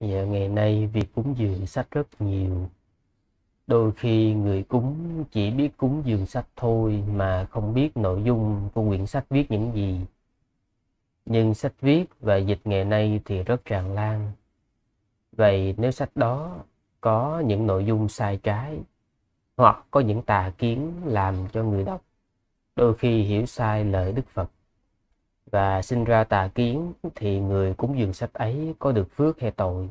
Dạ, ngày nay việc cúng dường sách rất nhiều. Đôi khi người cúng chỉ biết cúng dường sách thôi mà không biết nội dung của quyển sách viết những gì. Nhưng sách viết và dịch ngày nay thì rất tràn lan. Vậy nếu sách đó có những nội dung sai trái hoặc có những tà kiến làm cho người đọc đôi khi hiểu sai lời Đức Phật và sinh ra tà kiến thì người cúng dường sách ấy có được phước hay tội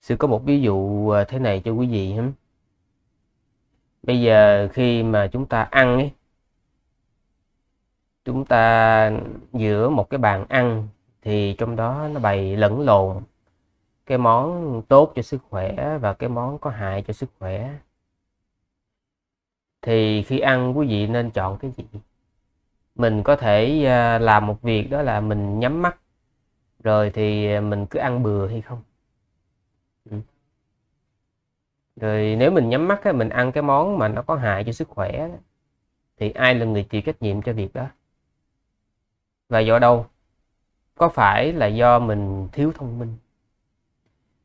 sự có một ví dụ à, thế này cho quý vị hả bây giờ khi mà chúng ta ăn ấy chúng ta giữa một cái bàn ăn thì trong đó nó bày lẫn lộn cái món tốt cho sức khỏe và cái món có hại cho sức khỏe thì khi ăn quý vị nên chọn cái gì mình có thể à, làm một việc đó là mình nhắm mắt rồi thì à, mình cứ ăn bừa hay không ừ. rồi nếu mình nhắm mắt á, mình ăn cái món mà nó có hại cho sức khỏe thì ai là người chịu trách nhiệm cho việc đó và do đâu có phải là do mình thiếu thông minh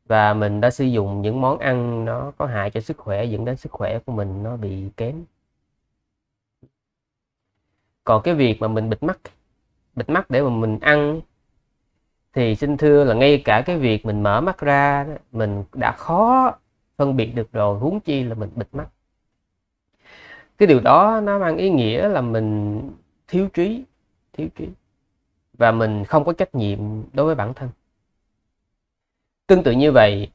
và mình đã sử dụng những món ăn nó có hại cho sức khỏe dẫn đến sức khỏe của mình nó bị kém còn cái việc mà mình bịt mắt bịt mắt để mà mình ăn thì xin thưa là ngay cả cái việc mình mở mắt ra mình đã khó phân biệt được rồi huống chi là mình bịt mắt cái điều đó nó mang ý nghĩa là mình thiếu trí thiếu trí và mình không có trách nhiệm đối với bản thân tương tự như vậy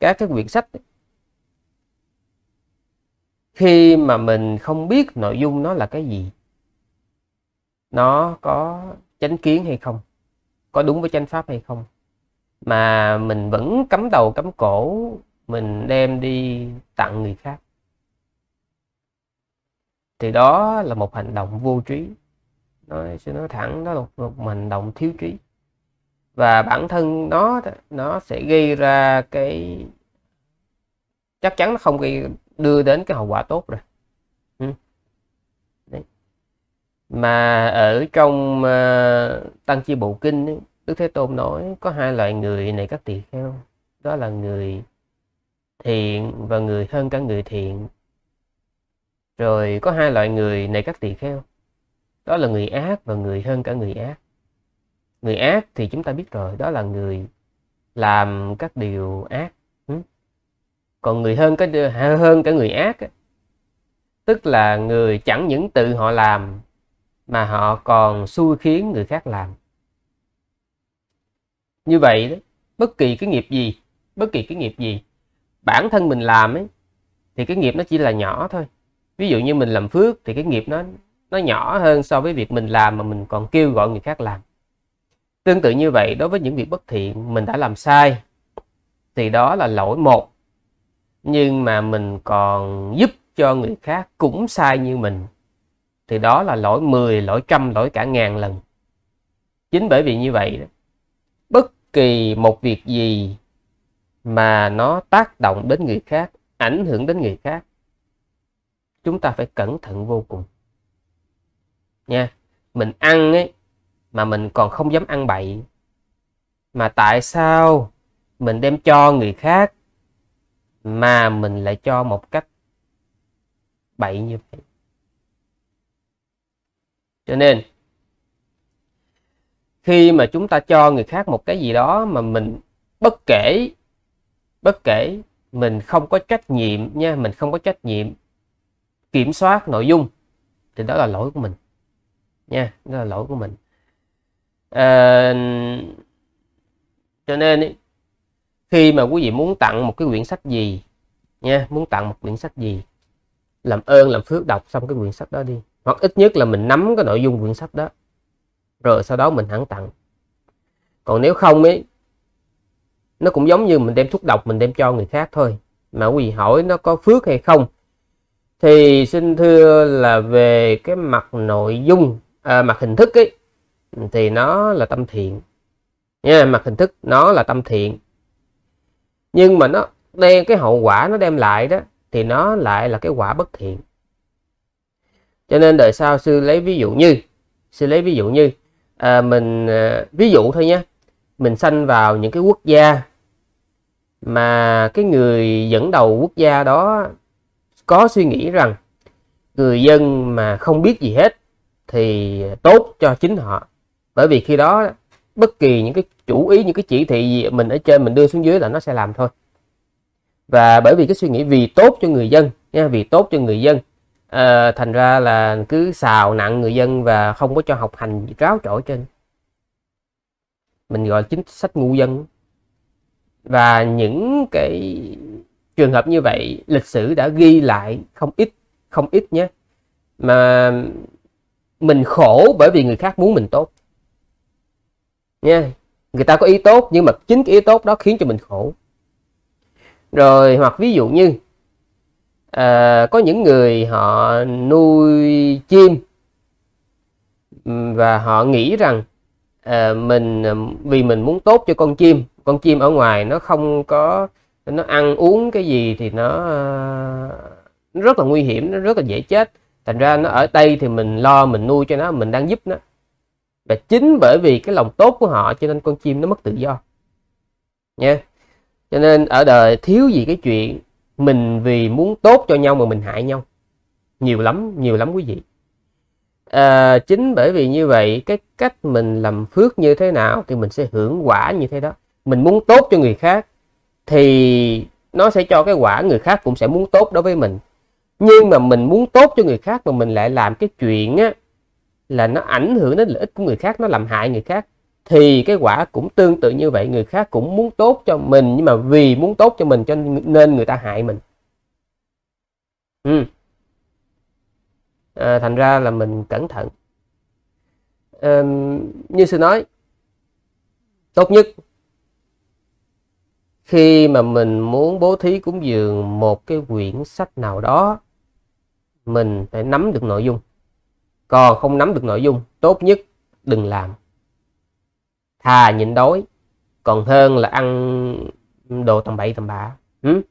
các cái quyển sách khi mà mình không biết nội dung nó là cái gì nó có chánh kiến hay không có đúng với chánh pháp hay không mà mình vẫn cấm đầu cấm cổ mình đem đi tặng người khác thì đó là một hành động vô trí nói sẽ nói thẳng đó là một, một hành động thiếu trí và bản thân nó nó sẽ gây ra cái chắc chắn nó không gây đưa đến cái hậu quả tốt rồi ừ. Đấy. mà ở trong ờ, tăng chi bộ kinh đức thế tôn nói có hai loại người này các tỳ kheo đó là người thiện và người hơn cả người thiện rồi có hai loại người này các tỳ kheo đó là người ác và người hơn cả người ác người ác thì chúng ta biết rồi đó là người làm các điều ác ừ. còn người hơn cái hơn cả người ác tức là người chẳng những tự họ làm mà họ còn xui khiến người khác làm như vậy đó, bất kỳ cái nghiệp gì bất kỳ cái nghiệp gì bản thân mình làm ấy thì cái nghiệp nó chỉ là nhỏ thôi ví dụ như mình làm phước thì cái nghiệp nó nó nhỏ hơn so với việc mình làm mà mình còn kêu gọi người khác làm Tương tự như vậy, đối với những việc bất thiện mình đã làm sai thì đó là lỗi một. Nhưng mà mình còn giúp cho người khác cũng sai như mình thì đó là lỗi 10, lỗi trăm, lỗi cả ngàn lần. Chính bởi vì như vậy, bất kỳ một việc gì mà nó tác động đến người khác, ảnh hưởng đến người khác, chúng ta phải cẩn thận vô cùng. Nha, mình ăn ấy mà mình còn không dám ăn bậy mà tại sao mình đem cho người khác mà mình lại cho một cách bậy như vậy cho nên khi mà chúng ta cho người khác một cái gì đó mà mình bất kể bất kể mình không có trách nhiệm nha mình không có trách nhiệm kiểm soát nội dung thì đó là lỗi của mình nha đó là lỗi của mình à, cho nên ý, khi mà quý vị muốn tặng một cái quyển sách gì nha muốn tặng một quyển sách gì làm ơn làm phước đọc xong cái quyển sách đó đi hoặc ít nhất là mình nắm cái nội dung quyển sách đó rồi sau đó mình hẳn tặng còn nếu không ấy nó cũng giống như mình đem thuốc độc mình đem cho người khác thôi mà quý vị hỏi nó có phước hay không thì xin thưa là về cái mặt nội dung à, mặt hình thức ấy thì nó là tâm thiện nha mặt hình thức nó là tâm thiện nhưng mà nó đem cái hậu quả nó đem lại đó thì nó lại là cái quả bất thiện cho nên đời sau sư lấy ví dụ như sư lấy ví dụ như à, mình à, ví dụ thôi nhé mình sanh vào những cái quốc gia mà cái người dẫn đầu quốc gia đó có suy nghĩ rằng người dân mà không biết gì hết thì tốt cho chính họ bởi vì khi đó bất kỳ những cái chủ ý những cái chỉ thị gì mình ở trên mình đưa xuống dưới là nó sẽ làm thôi và bởi vì cái suy nghĩ vì tốt cho người dân nha vì tốt cho người dân à, thành ra là cứ xào nặng người dân và không có cho học hành ráo trỗi trên mình gọi chính sách ngu dân và những cái trường hợp như vậy lịch sử đã ghi lại không ít không ít nhé mà mình khổ bởi vì người khác muốn mình tốt nha người ta có ý tốt nhưng mà chính cái ý tốt đó khiến cho mình khổ rồi hoặc ví dụ như à, có những người họ nuôi chim và họ nghĩ rằng à, mình vì mình muốn tốt cho con chim con chim ở ngoài nó không có nó ăn uống cái gì thì nó, nó à, rất là nguy hiểm nó rất là dễ chết thành ra nó ở đây thì mình lo mình nuôi cho nó mình đang giúp nó và chính bởi vì cái lòng tốt của họ cho nên con chim nó mất tự do nha cho nên ở đời thiếu gì cái chuyện mình vì muốn tốt cho nhau mà mình hại nhau nhiều lắm nhiều lắm quý vị à, chính bởi vì như vậy cái cách mình làm phước như thế nào thì mình sẽ hưởng quả như thế đó mình muốn tốt cho người khác thì nó sẽ cho cái quả người khác cũng sẽ muốn tốt đối với mình nhưng mà mình muốn tốt cho người khác mà mình lại làm cái chuyện á là nó ảnh hưởng đến lợi ích của người khác nó làm hại người khác thì cái quả cũng tương tự như vậy người khác cũng muốn tốt cho mình nhưng mà vì muốn tốt cho mình cho nên người ta hại mình ừ. à, thành ra là mình cẩn thận à, như sư nói tốt nhất khi mà mình muốn bố thí cúng dường một cái quyển sách nào đó mình phải nắm được nội dung còn không nắm được nội dung tốt nhất đừng làm thà nhịn đói còn hơn là ăn đồ tầm bậy tầm bạ ừ?